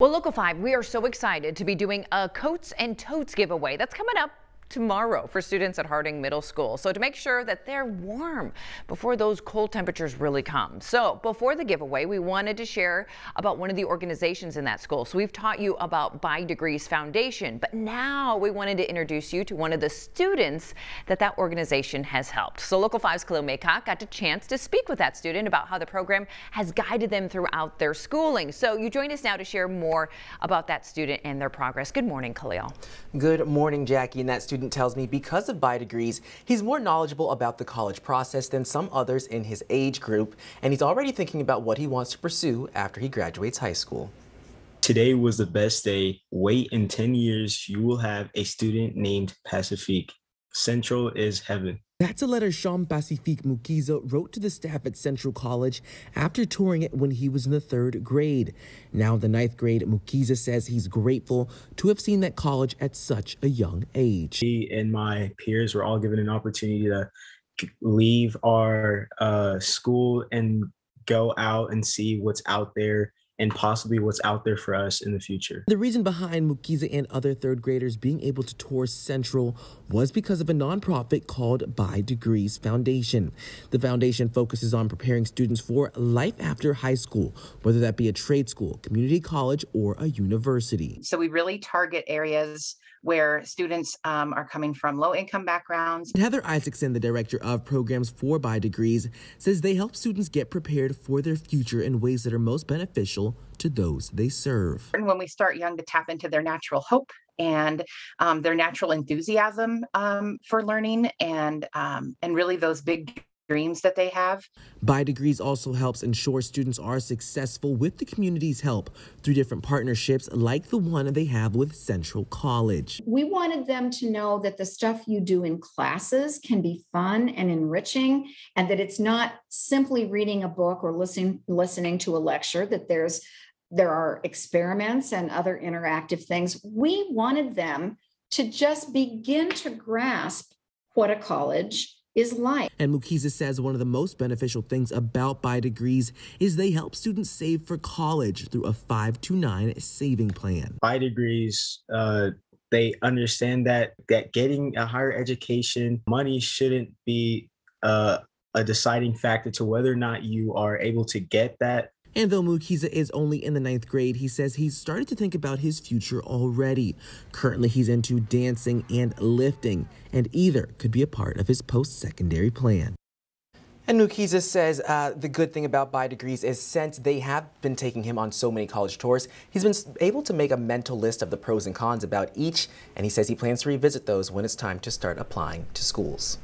Well, Local 5, we are so excited to be doing a Coats and Totes giveaway. That's coming up tomorrow for students at Harding Middle School. So to make sure that they're warm before those cold temperatures really come. So before the giveaway, we wanted to share about one of the organizations in that school. So we've taught you about By Degrees Foundation, but now we wanted to introduce you to one of the students that that organization has helped. So Local 5's Khalil Maycock got a chance to speak with that student about how the program has guided them throughout their schooling. So you join us now to share more about that student and their progress. Good morning, Khalil. Good morning, Jackie. And that student student tells me because of bi degrees, he's more knowledgeable about the college process than some others in his age group, and he's already thinking about what he wants to pursue after he graduates high school. Today was the best day. Wait in 10 years, you will have a student named Pacifique Central is heaven. That's a letter Sean Pacifique Mukiza wrote to the staff at Central College after touring it when he was in the third grade. Now, in the ninth grade, Mukiza says he's grateful to have seen that college at such a young age. Me and my peers were all given an opportunity to leave our uh, school and go out and see what's out there and possibly what's out there for us in the future. The reason behind Mukiza and other third graders being able to tour Central was because of a nonprofit called By Degrees Foundation. The foundation focuses on preparing students for life after high school, whether that be a trade school, community college, or a university. So we really target areas where students um, are coming from low income backgrounds. Heather Isaacson, the director of programs for By Degrees, says they help students get prepared for their future in ways that are most beneficial to those they serve. And when we start young to tap into their natural hope and um, their natural enthusiasm um, for learning and um, and really those big dreams that they have. By Degrees also helps ensure students are successful with the community's help through different partnerships like the one they have with Central College. We wanted them to know that the stuff you do in classes can be fun and enriching and that it's not simply reading a book or listening listening to a lecture that there's there are experiments and other interactive things. We wanted them to just begin to grasp what a college is life. And Mukiza says one of the most beneficial things about By Degrees is they help students save for college through a 529 saving plan. By Degrees, uh, they understand that that getting a higher education, money shouldn't be uh, a deciding factor to whether or not you are able to get that and though Mukiza is only in the ninth grade, he says he's started to think about his future already. Currently, he's into dancing and lifting, and either could be a part of his post-secondary plan. And Mukiza says uh, the good thing about By Degrees is since they have been taking him on so many college tours, he's been able to make a mental list of the pros and cons about each, and he says he plans to revisit those when it's time to start applying to schools.